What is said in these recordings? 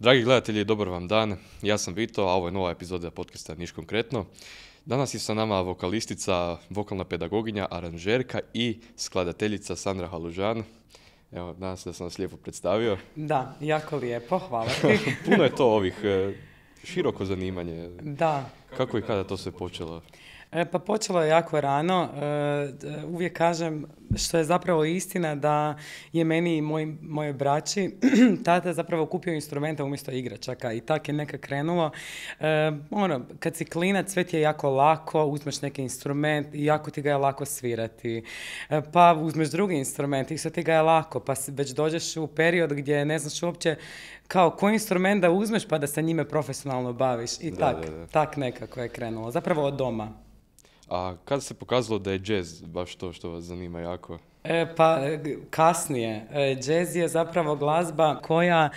Dragi gledatelji, dobar vam dan. Ja sam Vito, a ovo je nova epizoda podcasta Niš konkretno. Danas je sa nama vokalistica, vokalna pedagoginja, aranžerka i skladateljica Sandra Halužan. Evo, danas da sam vas lijepo predstavio. Da, jako lijepo, hvala ti. Puno je to ovih, e, široko zanimanje. Da. Kako i kada to sve počelo? E, pa počelo je jako rano. E, uvijek kažem, što je zapravo istina da je meni i moj, moje braći tata zapravo kupio instrumenta umjesto igračaka i tako je neka krenulo. E, ono, kad si klinac, sve ti je jako lako, uzmeš neki instrument i jako ti ga je lako svirati. E, pa uzmeš drugi instrument i sve ti ga je lako, pa već dođeš u period gdje ne znaš uopće kao koji instrument da uzmeš pa da se njime profesionalno baviš i tako tak nekako je krenulo, zapravo od doma. A kada se pokazalo da je jazz baš to što vas zanima jako? E, pa e, kasnije. E, jazz je zapravo glazba koja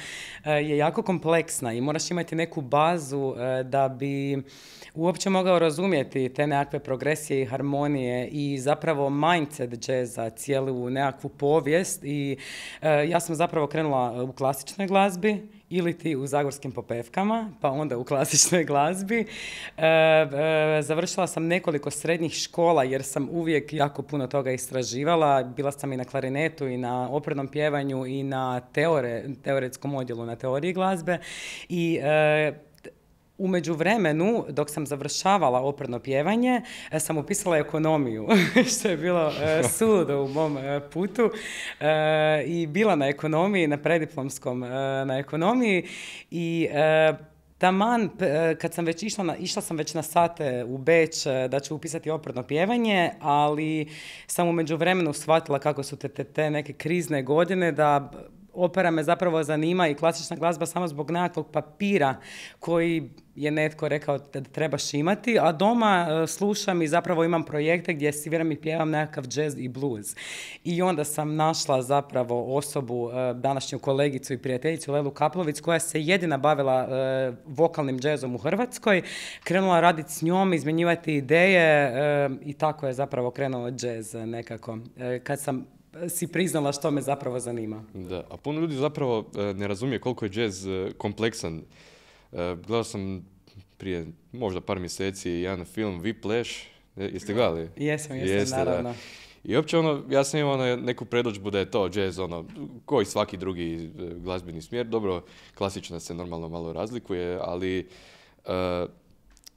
e, je jako kompleksna i moraš imati neku bazu da bi uopće mogao razumjeti te nekakve progresije i harmonije i zapravo mindset jazza, cijelu nekakvu povijest i ja sam zapravo krenula u klasičnoj glazbi ili ti u zagorskim popevkama, pa onda u klasičnoj glazbi. E, e, završila sam nekoliko srednjih škola jer sam uvijek jako puno toga istraživala. Bila sam i na klarinetu i na oprednom pjevanju i na teore, teoretskom odjelu na teoriji glazbe. I e, u međuvremenu, dok sam završavala operno pjevanje, e, sam upisala ekonomiju, što je bilo e, sudo u mom e, putu i bila na ekonomiji, na prediplomskom na ekonomiji i Taman, kad sam već išla, na, išla sam već na sate u Beč da ću upisati opredno pjevanje, ali sam u vremenu shvatila kako su te, te, te neke krizne godine da opera me zapravo zanima i klasična glazba samo zbog nekakvog papira koji je netko rekao da trebaš imati, a doma e, slušam i zapravo imam projekte gdje sviram i pjevam nekakav jazz i blues. I onda sam našla zapravo osobu, e, današnju kolegicu i prijateljicu Lelu Kaplovic, koja se jedina bavila e, vokalnim jazzom u Hrvatskoj, krenula raditi s njom, izmjenjivati ideje i tako je zapravo krenuo jazz nekako. Kad sam si priznala što me zapravo zanima. Da, a puno ljudi zapravo e, ne razumije koliko je jazz e, kompleksan. E, gledao sam prije možda par mjeseci jedan film Whiplash, jeste gledali? Jesam, jesam, naravno. I uopće ono, ja sam imao ono neku predođbu da je to jazz, ono, koji svaki drugi glazbeni smjer, dobro, klasična se normalno malo razlikuje, ali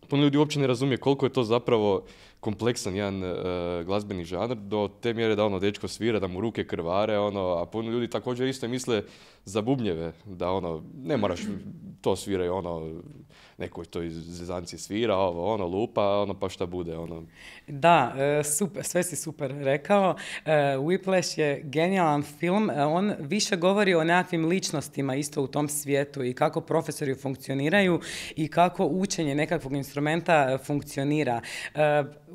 puno ljudi uopće ne razumije koliko je to zapravo kompleksan jedan uh, glazbeni žanr do te mjere da ono dečko svira, da mu ruke krvare, ono, a puno ljudi također isto misle za bubnjeve, da ono, ne moraš to sviraju, ono, neko to iz Zezancije svira, ovo, ono, lupa, ono, pa šta bude, ono. Da, e, super, sve si super rekao. E, Whiplash je genijalan film, on više govori o nekakvim ličnostima isto u tom svijetu i kako profesori funkcioniraju i kako učenje nekakvog instrumenta funkcionira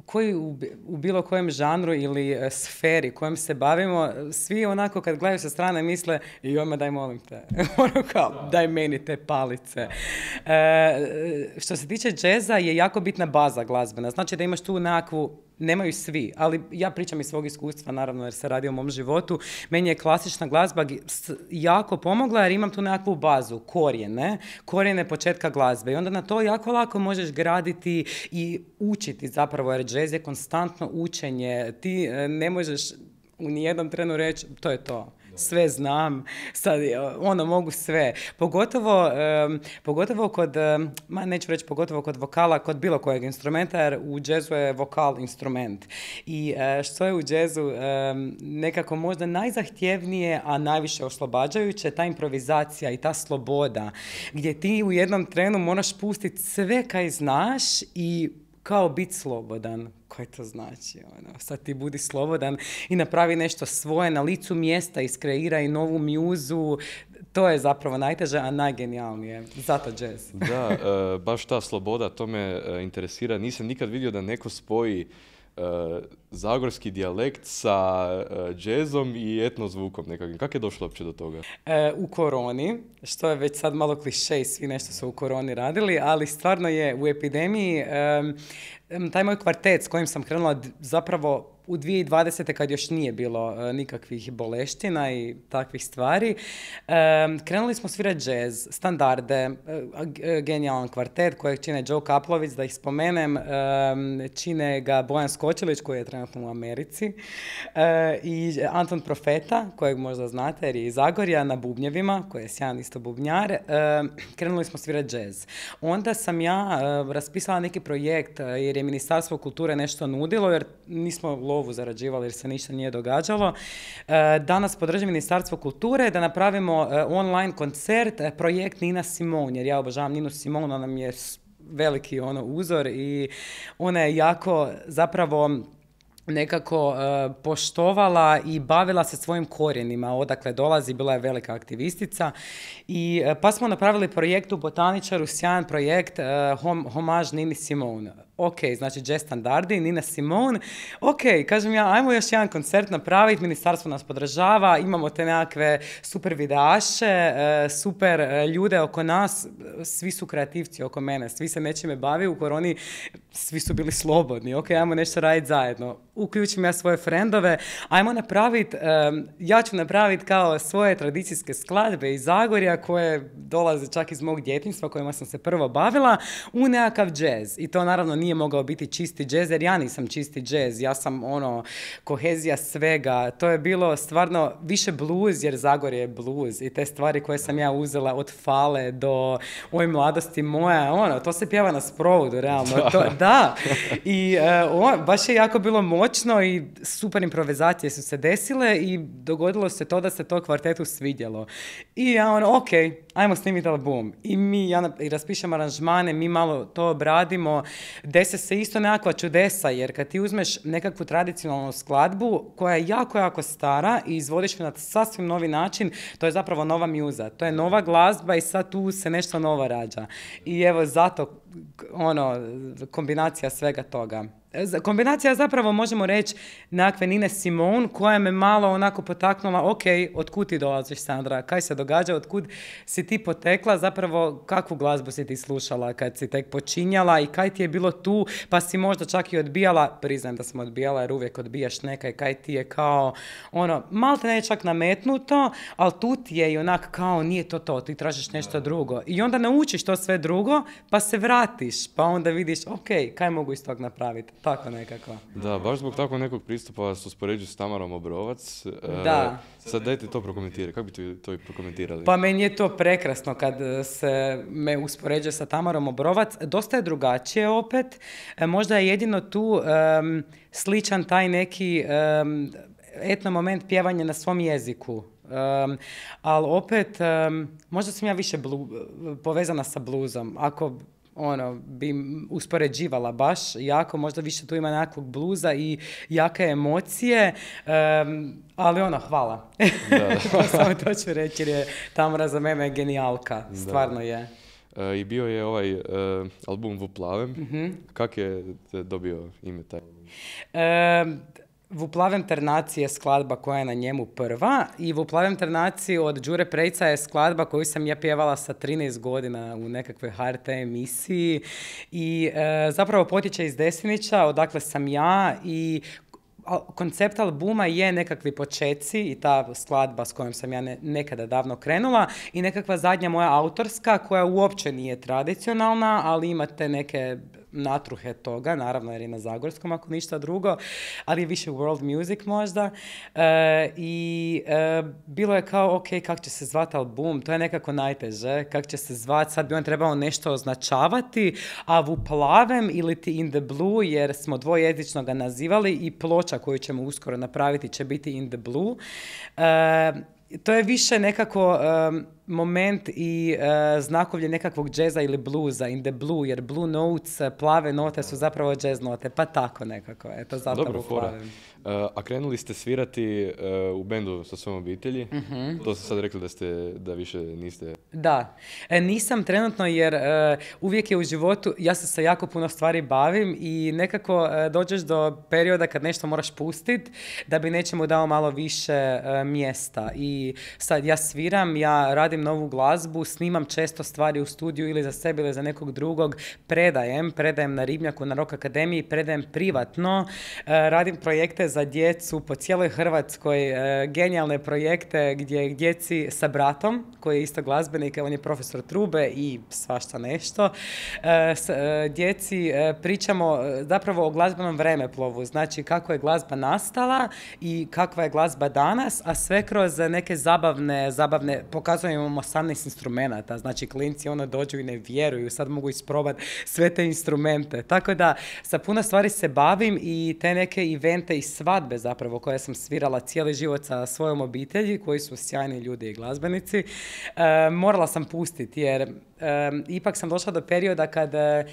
koji u, bilo kojem žanru ili e, sferi kojem se bavimo, svi onako kad gledaju sa strane misle i oma daj molim te, ono kao daj meni te palice. E, e, što se tiče džeza je jako bitna baza glazbena, znači da imaš tu nekakvu nemaju svi, ali ja pričam iz svog iskustva naravno jer se radi o mom životu. Meni je klasična glazba jako pomogla jer imam tu nekakvu bazu, korijene, korijene početka glazbe i onda na to jako lako možeš graditi i učiti zapravo jer jazz je konstantno učenje, ti e, ne možeš u nijednom trenu reći to je to sve znam, sad e, ono mogu sve. Pogotovo, pogotovo kod, um, ma neću reći pogotovo kod vokala, kod bilo kojeg instrumenta, jer u džezu je vokal instrument. I e, što je u džezu nekako možda najzahtjevnije, a najviše oslobađajuće, ta improvizacija i ta sloboda, gdje ti u jednom trenu moraš pustiti sve kaj znaš i kao biti slobodan. Koje to znači? Ono, sad ti budi slobodan i napravi nešto svoje na licu mjesta, iskreiraj novu mjuzu. To je zapravo najteže, a najgenijalnije. Zato jazz. Da, e, baš ta sloboda, to me e, interesira. Nisam nikad vidio da neko spoji E, zagorski dijalekt sa e, džezom i etnozvukom nekakvim. Kako je došlo uopće do toga? E, u koroni, što je već sad malo kliše i svi nešto su u koroni radili, ali stvarno je u epidemiji taj moj kvartet s kojim sam krenula zapravo u 2020. kad još nije bilo e, nikakvih boleština i takvih stvari, e, krenuli smo svirati jazz, standarde, e, genijalan kvartet kojeg čine Joe Kaplovic, da ih spomenem, čine ga Bojan Skočilić koji je trenutno u Americi i Anton Profeta kojeg možda znate jer je iz Zagorja na bubnjevima koji je sjajan isto bubnjar. Krenuli smo svirati jazz. Onda sam ja raspisala neki projekt jer je Ministarstvo kulture nešto nudilo jer nismo lovu zarađivali jer se ništa nije događalo. E, danas podržim Ministarstvo kulture da napravimo e, online koncert, e, projekt Nina Simon, jer ja obožavam Ninu Simon, ona nam je veliki ono uzor i ona je jako zapravo nekako poštovala i bavila se svojim korijenima odakle dolazi, bila je velika aktivistica i pa smo napravili projekt u Botaničaru, sjajan projekt Homaž Nini Simone ok, znači jazz standardi, Nina Simone, ok, kažem ja, ajmo još jedan koncert napraviti, ministarstvo nas podržava, imamo te nekakve super vidaše, e, super e, ljude oko nas, e, svi su kreativci oko mene, svi se nečime bavi, u koroni svi su bili slobodni, ok, ajmo nešto raditi zajedno. Uključim ja svoje frendove, ajmo napraviti, ja ću napraviti kao svoje tradicijske skladbe iz Zagorja koje dolaze čak iz mog djetinjstva kojima sam se prvo bavila u nekakav jazz i to naravno nije nije mogao biti čisti džez, jer ja nisam čisti džez, ja sam ono, kohezija svega, to je bilo stvarno više bluz, jer Zagor je bluz i te stvari koje sam ja uzela od fale do ovoj mladosti moja, ono, to se pjeva na sprovodu, realno, da. To, da. I eh, baš je jako bilo moćno i super improvizacije su se desile i dogodilo se to da se to kvartetu svidjelo. I ja ono, ok, ajmo snimiti album. I mi ja, i raspišemo aranžmane, mi malo to obradimo, dese se isto nekakva čudesa, jer kad ti uzmeš nekakvu tradicionalnu skladbu koja je jako, jako stara i izvodiš ju na sasvim novi način, to je zapravo nova mjuza, to je nova glazba i sad tu se nešto novo rađa. I evo zato ono, kombinacija svega toga. E, kombinacija zapravo možemo reći nekakve Nine Simon koja me malo onako potaknula, ok, otkud ti dolaziš Sandra, kaj se događa, otkud si ti potekla, zapravo kakvu glazbu si ti slušala kad si tek počinjala i kaj ti je bilo tu, pa si možda čak i odbijala, priznam da sam odbijala jer uvijek odbijaš nekaj, kaj ti je kao, ono, malo te ne čak nametnuto, ali tu ti je i onak kao nije to to, ti tražiš nešto drugo. I onda naučiš to sve drugo, pa se vrati shvatiš, pa onda vidiš, ok, kaj mogu iz napraviti, tako nekako. Da, baš zbog takvog nekog pristupa vas uspoređuju s Tamarom Obrovac. E, da. sad dajte to prokomentirati, kako bi to, to prokomentirali? Pa meni je to prekrasno kad se me uspoređuje sa Tamarom Obrovac. Dosta je drugačije opet, e, možda je jedino tu sličan taj neki etno moment pjevanja na svom jeziku. ali opet, možda sam ja više povezana sa bluzom. Ako ono, bi uspoređivala baš jako, možda više tu ima nekakvog bluza i jake emocije, ali ono, hvala. Da. Samo to ću reći jer je Tamara za mene genijalka, stvarno je. E, I bio je ovaj e, album Vuplavem. Mhm. Mm -hmm. Kak je dobio ime taj? E, Vuplavem TERNACI je skladba koja je na njemu prva i Vuplavem TERNACI od Đure Prejca je skladba koju sam ja pjevala sa 13 godina u nekakvoj HRT emisiji i e, zapravo potječe iz Desinića, odakle sam ja i koncept albuma je nekakvi počeci i ta skladba s kojom sam ja nekada davno krenula i nekakva zadnja moja autorska koja uopće nije tradicionalna, ali imate neke natruhe toga, naravno jer je na Zagorskom ako ništa drugo, ali je više world music možda. E, I e, bilo je kao, ok, kak će se zvati album, to je nekako najteže, kak će se zvati, sad bi on trebao nešto označavati, a u plavem ili ti in the blue, jer smo dvojezično ga nazivali i ploča koju ćemo uskoro napraviti će biti in the blue. E, to je više nekako moment i e, znakovlje nekakvog džeza ili bluza in the blue, jer blue notes, e, plave note su zapravo džez note, pa tako nekako, eto zapravo Dobro, fora. E, a krenuli ste svirati u bendu sa svojom obitelji, -huh. Mhm. to ste sad rekli da, ste, da više niste... Da, e, nisam trenutno jer uvijek je u životu, ja se sa jako puno stvari bavim i nekako dođeš do perioda kad nešto moraš pustit da bi nečemu dao malo više mjesta i sad ja sviram, ja radim novu glazbu, snimam često stvari u studiju ili za sebe ili za nekog drugog, predajem, predajem na Ribnjaku, na Rock Akademiji, predajem privatno, e, radim projekte za djecu po cijeloj Hrvatskoj, e, genijalne projekte gdje djeci sa bratom, koji je isto glazbenik, on je profesor trube i svašta nešto, e, djeci pričamo zapravo o glazbenom vremeplovu, znači kako je glazba nastala i kakva je glazba danas, a sve kroz neke zabavne, zabavne, pokazujem imamo 18 instrumenta, znači klinci ono dođu i ne vjeruju, sad mogu isprobati sve te instrumente. Tako da sa puno stvari se bavim i te neke evente i svadbe zapravo koje sam svirala cijeli život sa svojom obitelji koji su sjajni ljudi i glazbenici, e, morala sam pustiti jer e, ipak sam došla do perioda kad e,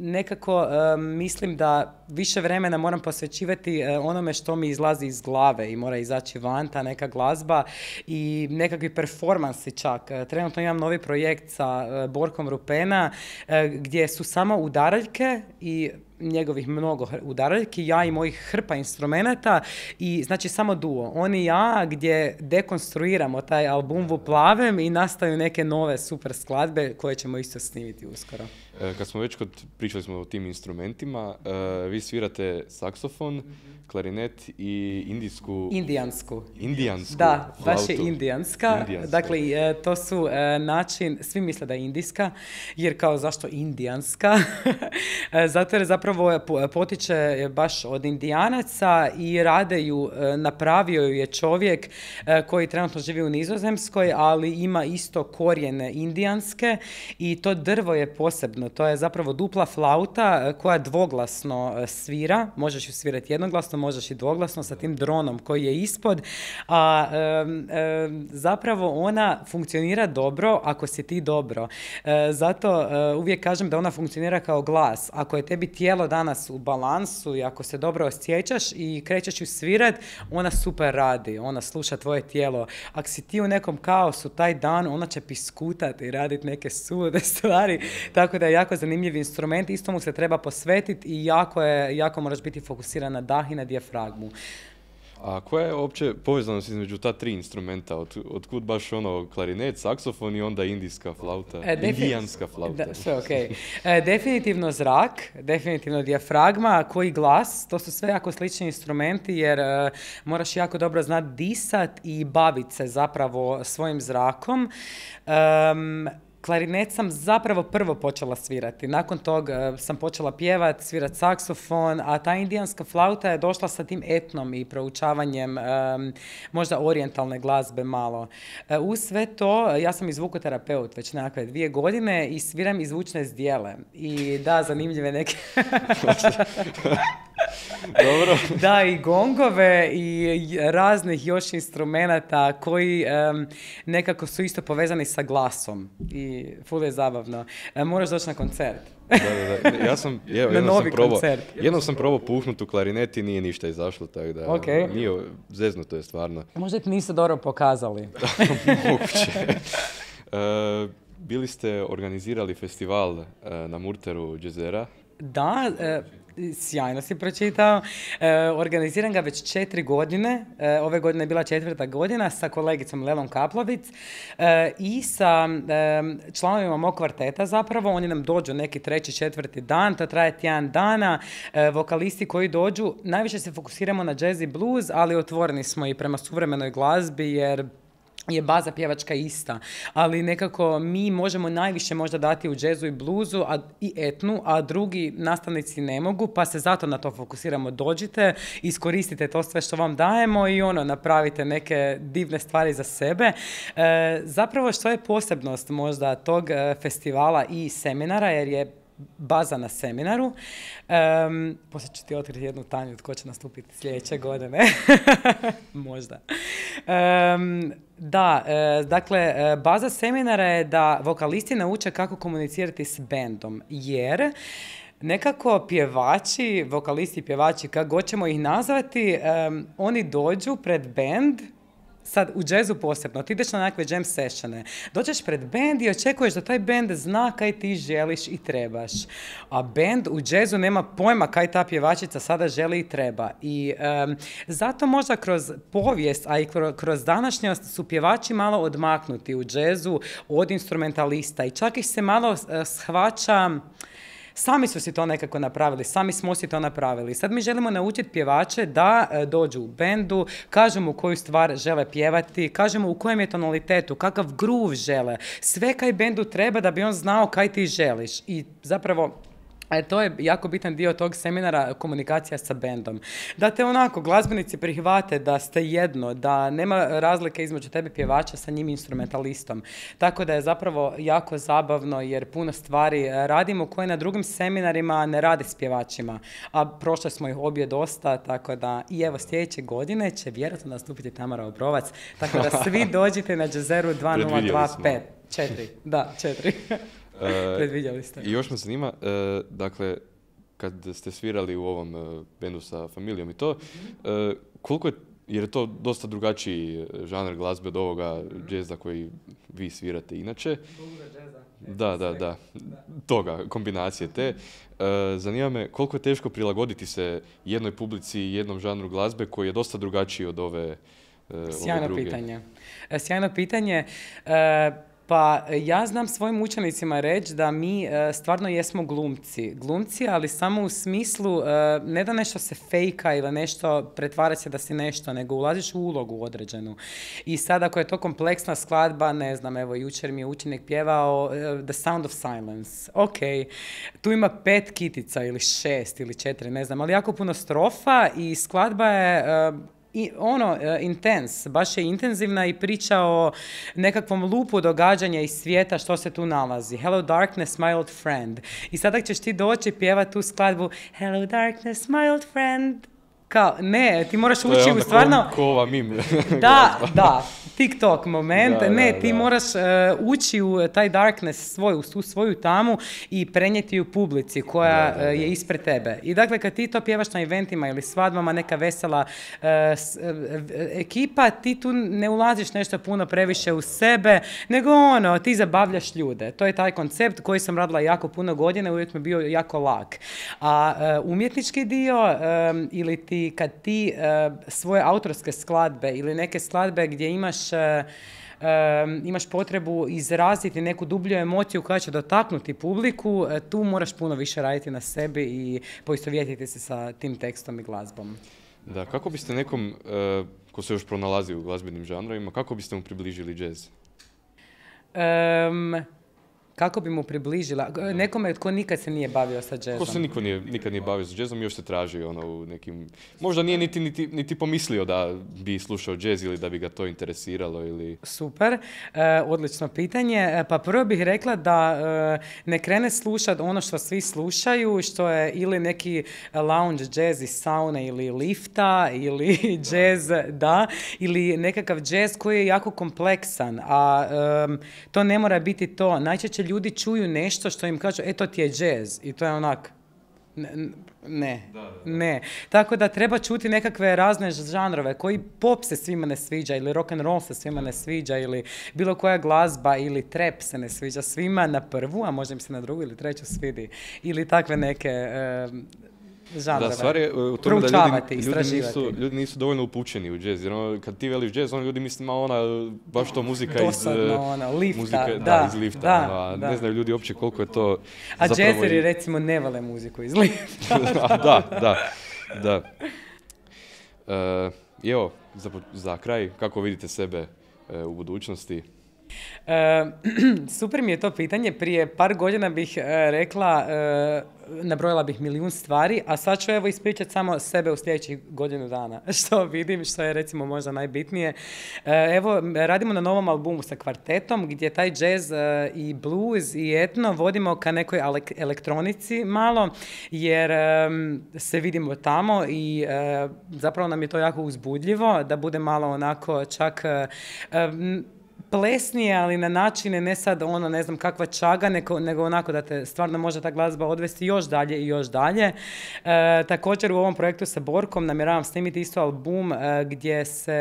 nekako mislim da više vremena moram posvećivati onome što mi izlazi iz glave i mora izaći van ta neka glazba i nekakvi performansi čak. E, trenutno imam novi projekt sa e, Borkom Rupena e, gdje su samo udaraljke i njegovih mnogo udaraljki, ja i mojih hrpa instrumenata i znači samo duo. On i ja gdje dekonstruiramo taj album Vuplavem i nastaju neke nove super skladbe koje ćemo isto snimiti uskoro. E, kad smo već kod, pričali smo o tim instrumentima, e, vi svirate saksofon, klarinet i indijsku... Indijansku. Indijansku. Da, baš je indijanska. Dakle, e, to su način, svi misle da je indijska, jer kao zašto indijanska? Zato jer zapravo potiče baš od indijanaca i rade ju, napravio ju je čovjek koji trenutno živi u Nizozemskoj, ali ima isto korijene indijanske i to drvo je posebno to je zapravo dupla flauta e, koja dvoglasno e, svira, možeš ju svirati jednoglasno, možeš i dvoglasno sa tim dronom koji je ispod, a zapravo ona funkcionira dobro ako si ti dobro. E, zato uvijek kažem da ona funkcionira kao glas. Ako je tebi tijelo danas u balansu i ako se dobro osjećaš i krećeš ju svirat, ona super radi, ona sluša tvoje tijelo. Ako si ti u nekom kaosu taj dan, ona će piskutati i raditi neke sude stvari, tako da jako zanimljivi instrument, isto mu se treba posvetiti i jako, je, jako moraš biti fokusiran na dah i na dijafragmu. A koja je uopće povezanost između ta tri instrumenta? Od, otkud baš ono klarinet, saksofon i onda indijska flauta, e, indijanska flauta? sve okay. E, definitivno zrak, definitivno dijafragma, koji glas, to su sve jako slični instrumenti jer e, moraš jako dobro znati disat i baviti se zapravo svojim zrakom klarinet sam zapravo prvo počela svirati. Nakon toga eh, sam počela pjevati, svirati saksofon, a ta indijanska flauta je došla sa tim etnom i proučavanjem možda orijentalne glazbe malo. Eh, uz sve to, ja sam i zvukoterapeut već nekakve dvije godine i sviram i zvučne zdjele. I da, zanimljive neke... Dobro. Da, i gongove i raznih još instrumenata koji nekako su isto povezani sa glasom i ful je zabavno. E, moraš doći na koncert. da, da, Ja sam, jedno, jednom, sam probao, puhnut u klarineti, nije ništa izašlo, tako da okay. Ono, nije to je stvarno. Možda ti niste dobro pokazali. Moguće. E, bili ste organizirali festival e, na Murteru Džezera. Da, sjajno si pročitao. E, organiziram ga već četiri godine. E, ove godine je bila četvrta godina sa kolegicom Lelom Kaplovic e, i sa članovima mog kvarteta zapravo. Oni nam dođu neki treći, četvrti dan, to traje tjedan dana. Vokalisti koji dođu, najviše se fokusiramo na jazz i blues, ali otvoreni smo i prema suvremenoj glazbi jer je baza pjevačka ista, ali nekako mi možemo najviše možda dati u džezu i bluzu a, i etnu, a drugi nastavnici ne mogu, pa se zato na to fokusiramo. Dođite, iskoristite to sve što vam dajemo i ono, napravite neke divne stvari za sebe. E, zapravo što je posebnost možda tog e, festivala i seminara, jer je baza na seminaru. Um, poslije ću ti otkriti jednu tanju tko će nastupiti sljedeće godine. Možda. da, e, dakle, e, baza seminara je da vokalisti nauče kako komunicirati s bendom, jer nekako pjevači, vokalisti, pjevači, kako ćemo ih nazvati, oni dođu pred bend sad u džezu posebno, ti ideš na nekakve jam sessione, dođeš pred bend i očekuješ da taj bend zna kaj ti želiš i trebaš. A bend u džezu nema pojma kaj ta pjevačica sada želi i treba. I zato možda kroz povijest, a i kroz današnjost su pjevači malo odmaknuti u džezu od instrumentalista i čak ih se malo eh, shvaća Sami su si to nekako napravili, sami smo si to napravili. Sad mi želimo naučiti pjevače da e, dođu u bendu, kažemo koju stvar žele pjevati, kažemo u kojem je tonalitetu, kakav groove žele. Sve kaj bendu treba da bi on znao kaj ti želiš. I zapravo E, to je jako bitan dio tog seminara, komunikacija sa bendom. Da te onako glazbenici prihvate da ste jedno, da nema razlike između tebe pjevača sa njim instrumentalistom. Tako da je zapravo jako zabavno jer puno stvari e, radimo koje na drugim seminarima ne rade s pjevačima. A prošle smo ih obje dosta, tako da i evo sljedeće godine će vjerojatno nastupiti Tamara Obrovac. Tako da svi dođite na Džezeru 2025. Četiri, da, četiri. E, Predvidjeli ste. I još me zanima, e, dakle, kad ste svirali u ovom e, bendu sa familijom i to, koliko je, jer je to dosta drugačiji žanr glazbe od ovoga džezda mhm. koji vi svirate inače. Da, da, da. Toga, kombinacije te. Zanima me koliko je teško prilagoditi se jednoj publici i jednom žanru glazbe koji je dosta drugačiji od ove Sjajno pitanje. Sjajno pitanje. Pa e, ja znam svojim učenicima reći da mi e, stvarno jesmo glumci. Glumci, ali samo u smislu e, ne da nešto se fejka ili nešto pretvara se da si nešto, nego ulaziš u ulogu određenu. I sad ako je to kompleksna skladba, ne znam, evo jučer mi je učenik pjevao The Sound of Silence. Ok, tu ima pet kitica ili šest ili četiri, ne znam, ali jako puno strofa i skladba je i ono e, intens, baš je intenzivna i priča o nekakvom lupu događanja iz svijeta što se tu nalazi. Hello darkness, my old friend. I sada ćeš ti doći pjevati tu skladbu Hello darkness, my old friend. Kao, ne, ti moraš ući to je u stvarno... Ko, mim. da, da, TikTok moment. ne, ti moraš e, ući u taj darkness svoj, u svoju tamu i prenijeti ju publici koja e, je ispred tebe. I dakle, kad ti to pjevaš na eventima ili svadbama, neka vesela e, ekipa, ti tu ne ulaziš nešto puno previše u sebe, nego ono, ti zabavljaš ljude. To je taj koncept koji sam radila jako puno godina, uvijek mi je bio jako lak. A umjetnički dio ili ti kad ti eh, svoje autorske skladbe ili neke skladbe gdje imaš eh, eh, imaš potrebu izraziti neku dublju emociju koja će dotaknuti publiku, tu moraš puno više raditi na sebi i poistovjetiti se sa tim tekstom i glazbom. Da, kako biste nekom uh, ko se još pronalazi u glazbenim žanrovima, kako biste mu približili jazz? Um, kako bi mu približila? Mm. Nekome tko nikad se nije bavio sa jazzom. Ko se niko nije, nikad nije bavio sa jazzom, još se traži ono u nekim... Možda nije niti, niti, niti pomislio da bi slušao jazz ili da bi ga to interesiralo ili... Super, e, odlično pitanje. E, pa prvo bih rekla da e, ne krene slušati ono što svi slušaju, što je ili neki lounge jazz iz sauna ili lifta ili jazz, da, ili nekakav jazz koji je jako kompleksan, a to ne mora biti to. Najčešće ljudi čuju nešto što im kažu, eto to ti je jazz i to je onak, ne, ne, da, da, ne. Tako da treba čuti nekakve razne žanrove koji pop se svima ne sviđa ili rock and roll se svima ne sviđa ili bilo koja glazba ili trap se ne sviđa svima na prvu, a možda im se na drugu ili treću svidi. Ili takve neke žanrova. Da, stvar je e, u tome da ljudi, nisu, ljudi nisu dovoljno upućeni u jazz. Jer ono, kad ti veliš jazz, ono ljudi misle, ma ona, baš to muzika Dosadno, iz... E, ona, lifta, muzika, iz lifta. Ono, da, Ne znaju ljudi uopće koliko je to... A jazzeri recimo ne vale muziku iz lifta. da, da, da. E, evo, za, kraj, kako vidite sebe u budućnosti? Ehm, super mi je to pitanje. Prije par godina bih e, rekla, e, nabrojila bih milijun stvari, a sad ću evo ispričati samo sebe u sljedećih godinu dana. Što vidim, što je recimo možda najbitnije. E, evo, radimo na novom albumu sa kvartetom gdje taj jazz i blues i etno vodimo ka nekoj elektronici malo, jer se vidimo tamo i zapravo nam je to jako uzbudljivo da bude malo onako čak plesnije, ali na načine, ne sad ono, ne znam kakva čaga, nego onako da te stvarno može ta glazba odvesti još dalje i još dalje. E, također u ovom projektu sa Borkom namjeravam snimiti isto album e, gdje se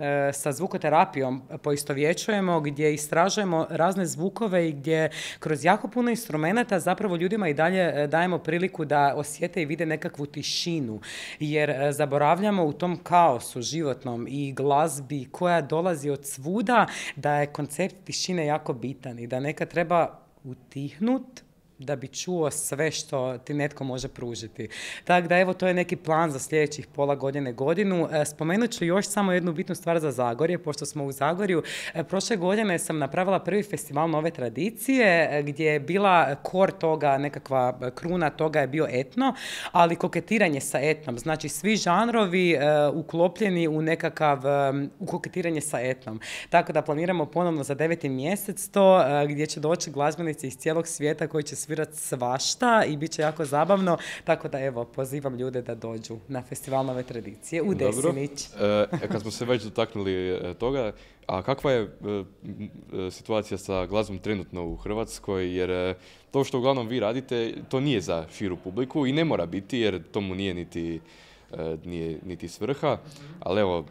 e, sa zvukoterapijom poistovjećujemo, gdje istražujemo razne zvukove i gdje kroz jako puno instrumenta zapravo ljudima i dalje dajemo priliku da osjete i vide nekakvu tišinu. Jer zaboravljamo u tom kaosu životnom i glazbi koja dolazi od svuda da je koncept tišine jako bitan i da neka treba utihnut da bi čuo sve što ti netko može pružiti. Tako da evo to je neki plan za sljedećih pola godine godinu. E, spomenut ću još samo jednu bitnu stvar za Zagorje, pošto smo u Zagorju. E, prošle godine sam napravila prvi festival nove tradicije e, gdje je bila kor toga, nekakva kruna toga je bio etno, ali koketiranje sa etnom. Znači svi žanrovi uklopljeni u nekakav u koketiranje sa etnom. Tako da planiramo ponovno za deveti mjesec to gdje će doći glazbenici iz cijelog svijeta koji će svirati svašta i bit će jako zabavno. Tako da evo, pozivam ljude da dođu na festival nove tradicije u Desinić. E, e, kad smo se već dotaknuli e, toga, a kakva je e, situacija sa glazbom trenutno u Hrvatskoj? Jer to što uglavnom vi radite, to nije za širu publiku i ne mora biti jer tomu nije niti, nije, niti svrha. Ali evo,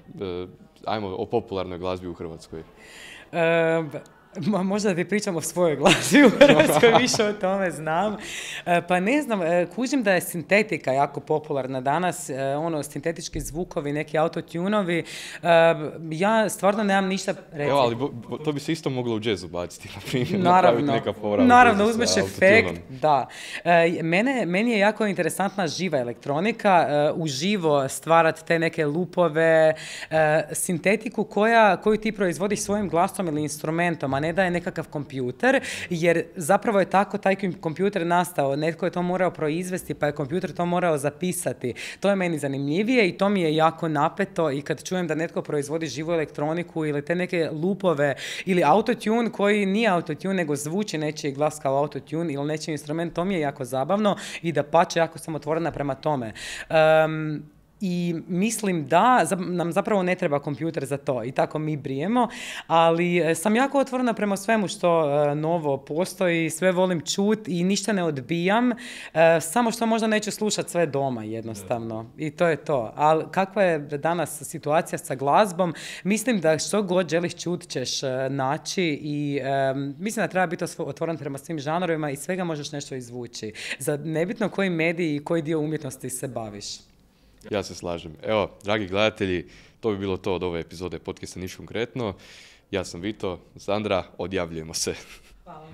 ajmo o popularnoj glazbi u Hrvatskoj. Ma, možda ti pričam o svojoj glasi u Hrvatskoj, više o tome znam. E, pa ne znam, e, kužim da je sintetika jako popularna danas, e, ono, sintetički zvukovi, neki autotunovi. Ja stvarno nemam ništa reći. Evo, ali to bi se isto moglo u jazz ubaciti, na primjer, naravno, neka Naravno, uzmeš efekt, da. Mene, meni je jako interesantna živa elektronika, uživo stvarati te neke lupove, sintetiku koja, koju ti proizvodiš svojim glasom ili instrumentom, a ne da je nekakav kompjuter, jer zapravo je tako taj kompjuter nastao, netko je to morao proizvesti, pa je kompjuter to morao zapisati. To je meni zanimljivije i to mi je jako napeto i kad čujem da netko proizvodi živu elektroniku ili te neke lupove ili autotune koji nije autotune nego zvuči nečiji glas kao autotune ili nečiji instrument, to mi je jako zabavno i da pače jako sam otvorena prema tome i mislim da nam zapravo ne treba kompjuter za to i tako mi brijemo, ali e, sam jako otvorena prema svemu što e, novo postoji, sve volim čut i ništa ne odbijam, e, samo što možda neću slušati sve doma jednostavno i to je to. Ali kakva je danas situacija sa glazbom, mislim da što god želiš čut ćeš naći i mislim da treba biti otvoren prema svim žanovima i svega možeš nešto izvući. Za nebitno koji mediji i koji dio umjetnosti se baviš. Ja se slažem. Evo, dragi gledatelji, to bi bilo to od ove epizode podcasta Niš konkretno. Ja sam Vito, Sandra, odjavljujemo se. Hvala.